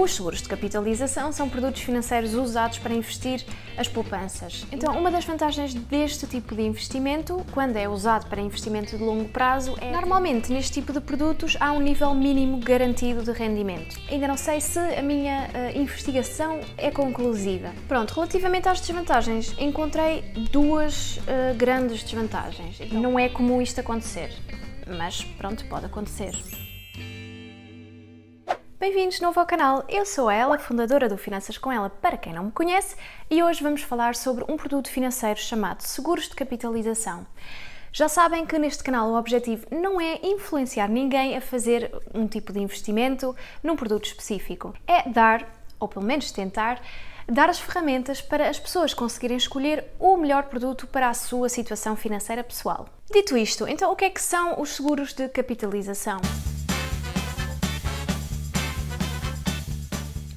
Os seguros de capitalização são produtos financeiros usados para investir as poupanças. Então, uma das vantagens deste tipo de investimento, quando é usado para investimento de longo prazo, é normalmente neste tipo de produtos há um nível mínimo garantido de rendimento. Ainda não sei se a minha uh, investigação é conclusiva. Pronto, relativamente às desvantagens, encontrei duas uh, grandes desvantagens. Então, não é comum isto acontecer, mas pronto, pode acontecer. Bem-vindos de novo ao canal. Eu sou a Ela, fundadora do Finanças com Ela, para quem não me conhece, e hoje vamos falar sobre um produto financeiro chamado Seguros de Capitalização. Já sabem que neste canal o objetivo não é influenciar ninguém a fazer um tipo de investimento num produto específico, é dar, ou pelo menos tentar, dar as ferramentas para as pessoas conseguirem escolher o melhor produto para a sua situação financeira pessoal. Dito isto, então o que é que são os seguros de capitalização?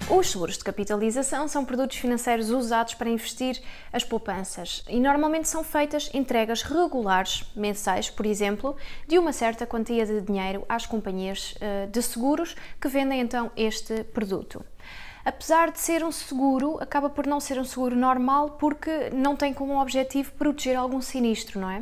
Os seguros de capitalização são produtos financeiros usados para investir as poupanças e normalmente são feitas entregas regulares, mensais, por exemplo, de uma certa quantia de dinheiro às companhias eh, de seguros que vendem então este produto apesar de ser um seguro, acaba por não ser um seguro normal porque não tem como objetivo proteger algum sinistro, não é?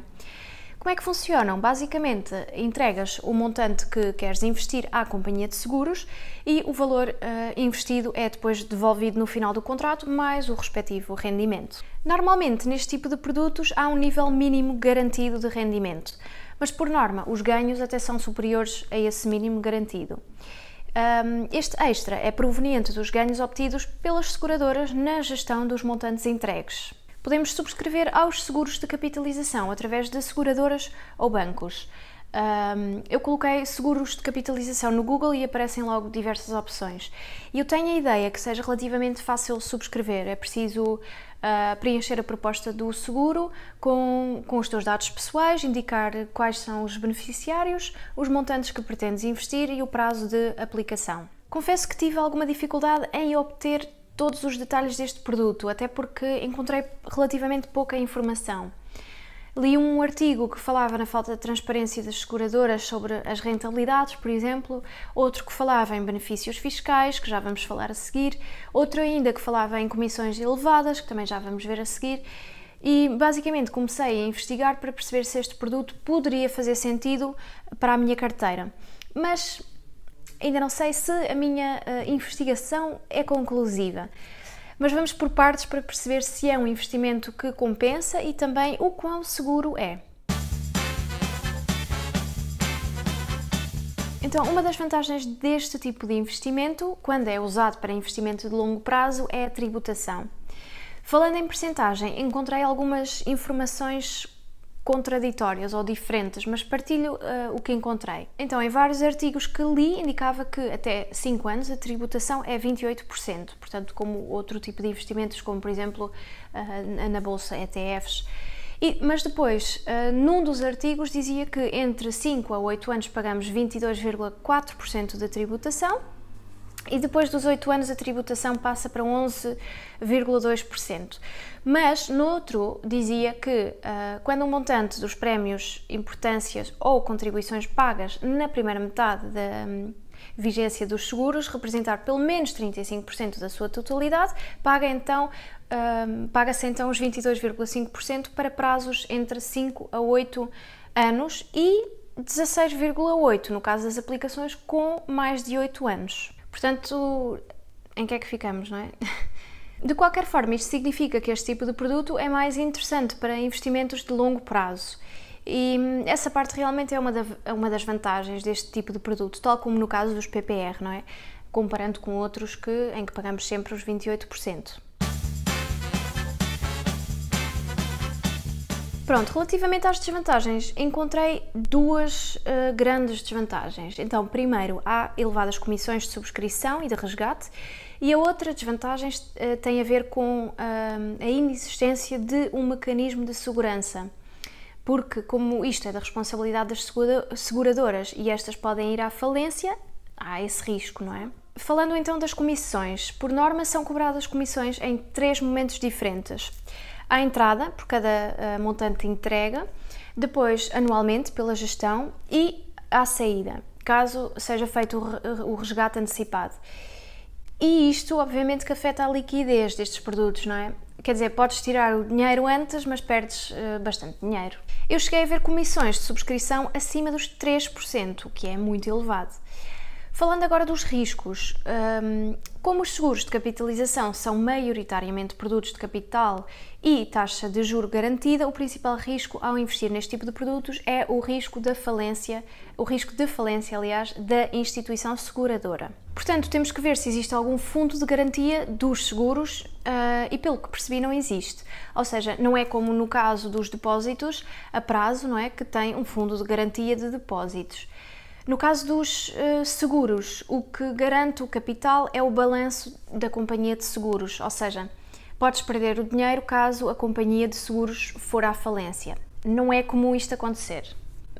Como é que funcionam? Basicamente, entregas o montante que queres investir à companhia de seguros e o valor uh, investido é depois devolvido no final do contrato, mais o respectivo rendimento. Normalmente, neste tipo de produtos, há um nível mínimo garantido de rendimento, mas por norma, os ganhos até são superiores a esse mínimo garantido. Um, este extra é proveniente dos ganhos obtidos pelas seguradoras na gestão dos montantes entregues. Podemos subscrever aos seguros de capitalização através de seguradoras ou bancos. Um, eu coloquei seguros de capitalização no Google e aparecem logo diversas opções. E eu tenho a ideia que seja relativamente fácil subscrever. É preciso uh, preencher a proposta do seguro com, com os teus dados pessoais, indicar quais são os beneficiários, os montantes que pretendes investir e o prazo de aplicação. Confesso que tive alguma dificuldade em obter todos os detalhes deste produto, até porque encontrei relativamente pouca informação. Li um artigo que falava na falta de transparência das seguradoras sobre as rentabilidades, por exemplo, outro que falava em benefícios fiscais, que já vamos falar a seguir, outro ainda que falava em comissões elevadas, que também já vamos ver a seguir. E basicamente comecei a investigar para perceber se este produto poderia fazer sentido para a minha carteira. Mas ainda não sei se a minha uh, investigação é conclusiva. Mas vamos por partes para perceber se é um investimento que compensa e também o quão seguro é. Então, uma das vantagens deste tipo de investimento, quando é usado para investimento de longo prazo, é a tributação. Falando em percentagem, encontrei algumas informações contraditórias ou diferentes, mas partilho uh, o que encontrei. Então, em vários artigos que li, indicava que até 5 anos a tributação é 28%, portanto, como outro tipo de investimentos, como por exemplo uh, na bolsa ETFs. E, mas depois, uh, num dos artigos dizia que entre 5 a 8 anos pagamos 22,4% da tributação, e depois dos 8 anos a tributação passa para 11,2%. Mas no outro dizia que ah, quando o um montante dos prémios, importâncias ou contribuições pagas na primeira metade da hum, vigência dos seguros representar pelo menos 35% da sua totalidade, paga então ah, paga-se então os 22,5% para prazos entre 5 a 8 anos e 16,8% no caso das aplicações com mais de 8 anos. Portanto, em que é que ficamos, não é? De qualquer forma, isto significa que este tipo de produto é mais interessante para investimentos de longo prazo. E hum, essa parte realmente é uma, da, é uma das vantagens deste tipo de produto, tal como no caso dos PPR, não é? Comparando com outros que, em que pagamos sempre os 28%. Pronto, relativamente às desvantagens, encontrei duas uh, grandes desvantagens. Então, primeiro, há elevadas comissões de subscrição e de resgate, e a outra desvantagem uh, tem a ver com uh, a inexistência de um mecanismo de segurança. Porque, como isto é da responsabilidade das seguradoras e estas podem ir à falência, há esse risco, não é? Falando então das comissões, por norma são cobradas comissões em três momentos diferentes à entrada, por cada eh, montante entrega, depois anualmente pela gestão e à saída, caso seja feito o resgate antecipado. E isto, obviamente, que afeta a liquidez destes produtos, não é? Quer dizer, podes tirar o dinheiro antes, mas perdes uh, bastante dinheiro. Eu cheguei a ver comissões de subscrição acima dos 3%, o que é muito elevado. Falando agora dos riscos, hum, como os seguros de capitalização são maioritariamente produtos de capital e taxa de juro garantida, o principal risco ao investir neste tipo de produtos é o risco da falência, o risco de falência, aliás, da instituição seguradora. Portanto, temos que ver se existe algum fundo de garantia dos seguros ah, e, pelo que percebi, não existe. Ou seja, não é como no caso dos depósitos a prazo, não é, que tem um fundo de garantia de depósitos. No caso dos uh, seguros, o que garante o capital é o balanço da companhia de seguros, ou seja, podes perder o dinheiro caso a companhia de seguros for à falência. Não é comum isto acontecer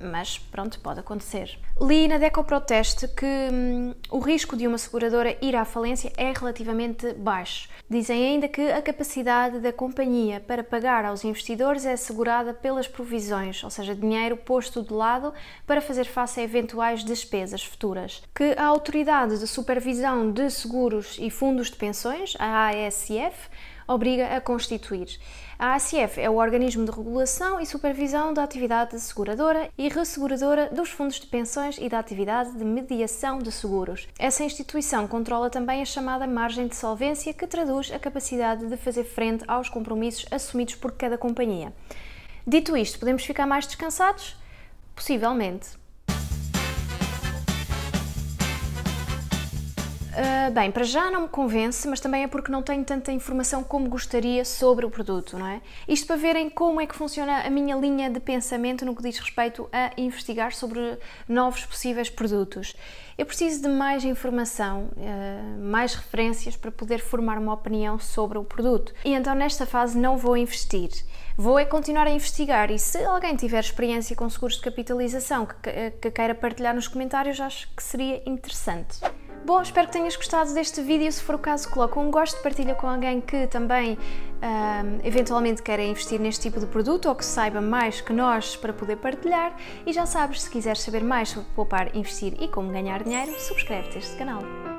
mas pronto, pode acontecer. Li na Deco Proteste que hum, o risco de uma seguradora ir à falência é relativamente baixo. Dizem ainda que a capacidade da companhia para pagar aos investidores é assegurada pelas provisões, ou seja, dinheiro posto de lado para fazer face a eventuais despesas futuras. Que a Autoridade de Supervisão de Seguros e Fundos de Pensões, a ASF, obriga a constituir. A ACF é o organismo de regulação e supervisão da atividade seguradora e resseguradora dos fundos de pensões e da atividade de mediação de seguros. Essa instituição controla também a chamada margem de solvência, que traduz a capacidade de fazer frente aos compromissos assumidos por cada companhia. Dito isto, podemos ficar mais descansados? Possivelmente. Ah, bem, para já não me convence, mas também é porque não tenho tanta informação como gostaria sobre o produto, não é? Isto para verem como é que funciona a minha linha de pensamento no que diz respeito a investigar sobre novos possíveis produtos. Eu preciso de mais informação, ah, mais referências para poder formar uma opinião sobre o produto. E então nesta fase não vou investir. Vou é continuar a investigar e se alguém tiver experiência com seguros de capitalização que, que ah, queira partilhar nos comentários, acho que seria interessante. Bom, espero que tenhas gostado deste vídeo. Se for o caso, coloca um gosto, partilha com alguém que também um, eventualmente queira investir neste tipo de produto ou que saiba mais que nós para poder partilhar. E já sabes, se quiseres saber mais sobre poupar, investir e como ganhar dinheiro, subscreve-te este canal.